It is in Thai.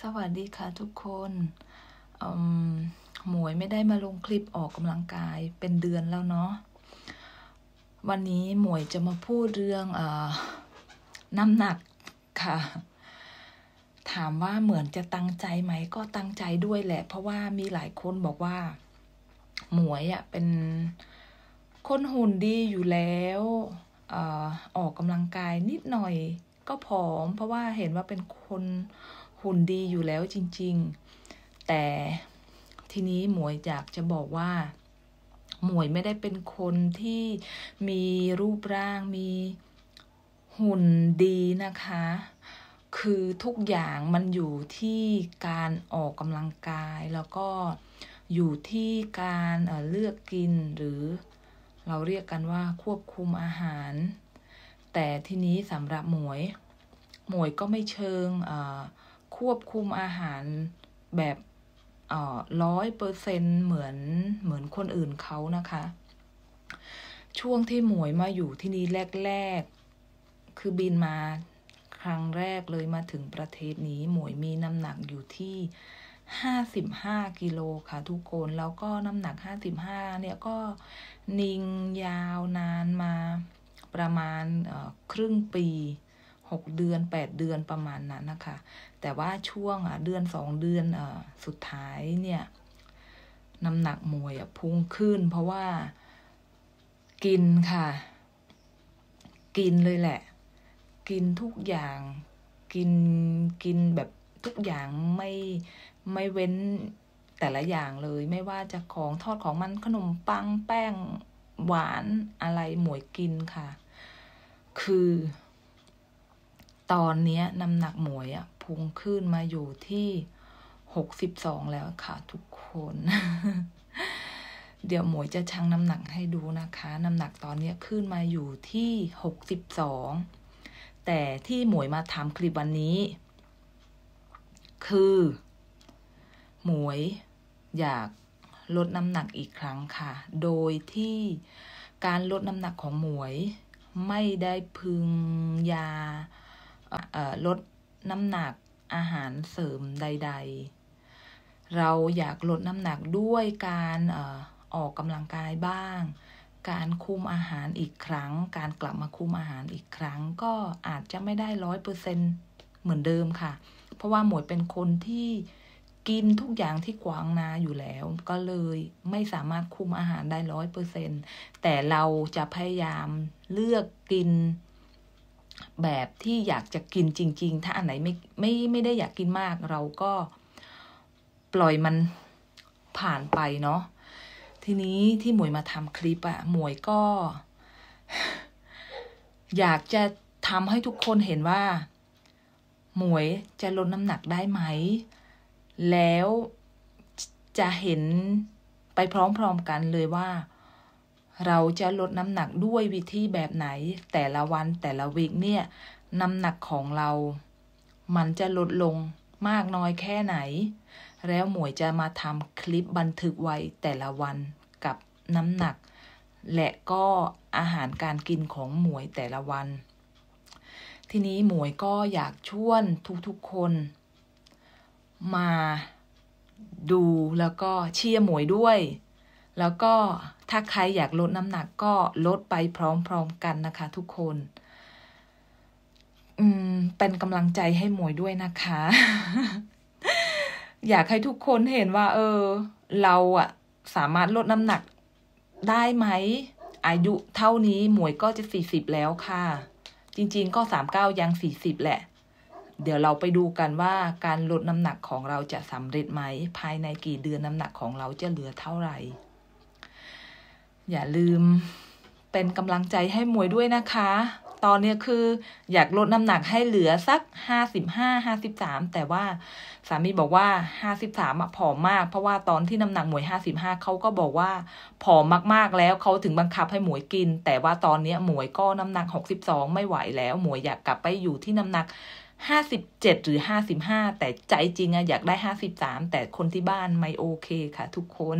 สวัสดีค่ะทุกคน หมวยไม่ได้มาลงคลิปออกกำลังกายเป็นเดือนแล้วเนาะ วันนี้หมวยจะมาพูดเรื่องอน้ำหนักค่ะ ถามว่าเหมือนจะตั้งใจไหม ก็ตั้งใจด้วยแหละ เพราะว่ามีหลายคนบอกว่า หมวยอะ่ะเป็นคนหุ่นดีอยู่แล้วอออกกำลังกายนิดหน่อยก็ผอมเพราะว่าเห็นว่าเป็นคนหุ่นดีอยู่แล้วจริง ๆ แต่ทีนี้หมวยอยากจะบอกว่าหมวยไม่ได้เป็นคนที่มีรูปร่างมีหุ่นดีนะคะ คือทุกอย่างมันอยู่ที่การออกกำลังกาย แล้วก็อยู่ที่การเลือกกินหรือเราเรียกกันว่าควบคุมอาหารแต่ทีนี้สำหรับหมวย หมวยก็ไม่เชิงควบคุมอาหารแบบร้อยเปอร์เซนเหมือนเหมือนคนอื่นเขานะคะ ช่วงที่หมวยมาอยู่ที่นี่แรกๆ คือบินมาครั้งแรกเลยมาถึงประเทศนี้ หมวยมีน้ำหนักอยู่ที่ห้าสิบห้ากิโลค่ะทุกคนแล้วก็น้ำหนักห้าสิบห้าเนี่ยก็นิ่งยาวนานมาประมาณครึ่งปี 6 เดือน 8เดือนประมาณนั้นนะคะ แต่ว่าช่วงเดือน2เดือนสุดท้ายเนี่ยน้ำหนักมวยพุ่งขึ้น เพราะว่ากินค่ะ กินเลยแหละ กินทุกอย่างกินกินแบบทุกอย่าง ไม่ไม่เว้นแต่ละอย่างเลย ไม่ว่าจะของทอดของมันขนมปังแป้งหวานอะไรหมวยกินค่ะ คือ ตอนนี้น้ำหนักหมวยอะพุ่งขึ้นมาอยู่ที่หกสิบสองแล้วค่ะทุกคน เดี๋ยวหมวยจะชั่งน้ำหนักให้ดูนะคะน้ำหนักตอนนี้ขึ้นมาอยู่ที่หกสิบสอง แต่ที่หมวยมาทำคลิปวันนี้ คือ หมวยอยากลดน้ำหนักอีกครั้งค่ะ โดยที่การลดน้ำหนักของหมวยไม่ได้พึงยาลดน้ำหนักอาหารเสริมใด ๆ เราอยากลดน้ำหนักด้วยการออกกำลังกายบ้าง การคุมอาหารอีกครั้ง การกลับมาคุมอาหารอีกครั้งก็อาจจะไม่ได้ร้อยเปอร์เซ็นเหมือนเดิมค่ะ เพราะว่าหมวยเป็นคนที่กินทุกอย่างที่กวางนาอยู่แล้วก็เลยไม่สามารถคุมอาหารได้ร้อยเปอร์เซ็นแต่เราจะพยายามเลือกกิน แบบที่อยากจะกินจริง ๆ ถ้าอันไหนไม่ไม่ไม่ได้อยากกินมาก เราก็ปล่อยมันผ่านไปเนาะทีนี้ที่หมวยมาทำคลิปอะหมวยก็ อยากจะทำให้ทุกคนเห็นว่า หมวยจะลดน้ำหนักได้ไหมแล้วจะเห็นไปพร้อมๆกันเลยว่า เราจะลดน้ำหนักด้วยวิธีแบบไหนแต่ละวันแต่ละวีคเนี่ยน้ำหนักของเรามันจะลดลงมากน้อยแค่ไหน แล้วหมวยจะมาทำคลิปบันทึกไว้แต่ละวันกับน้ำหนัก และก็อาหารการกินของหมวยแต่ละวัน ทีนี้หมวยก็อยากชวนทุกๆคนมาดูแล้วก็เชียร์หมวยด้วย แล้วก็ ถ้าใครอยากลดน้ำหนักก็ลดไปพร้อมๆกันนะคะ ทุกคน อืม เป็นกำลังใจให้หมวยด้วยนะคะ อยากให้ทุกคนเห็นว่า เออ เราอะสามารถลดน้ำหนัก ได้ไหม อายุเท่านี้หมวยก็จะสี่สิบแล้วค่ะ จริงๆก็สามเก้ายังสี่สิบแหละเดี๋ยวเราไปดูกันว่าการลดน้ำหนักของเราจะสำเร็จไหมภายในกี่เดือนน้ำหนักของเราจะเหลือเท่าไหร่ อย่าลืมเป็นกำลังใจให้มวยด้วยนะคะ ตอนนี้คืออยากลดน้ำหนักให้เหลือสักห้าสิบ้าห้าสิบสามแต่ว่าสามีบอกว่าห้าสิบสามผอมมาก เพราะว่าตอนที่น้ำหนักหมวยห้าสิบห้าเขาก็บอกว่าผอมมากๆแล้วเขาถึงบังคับให้หมวยกิน แต่ว่าตอนนี้หมวยก็น้ำหนักหกสิบองไม่ไหวแล้ว หมวยอยากกลับไปอยู่ที่น้ำหนักห้าสิบเจ็ดหรือห้าสิบห้าแต่ใจจริงอะอยากได้ห้าสิบสามแต่คนที่บ้านไม่โอเคค่ะทุกคน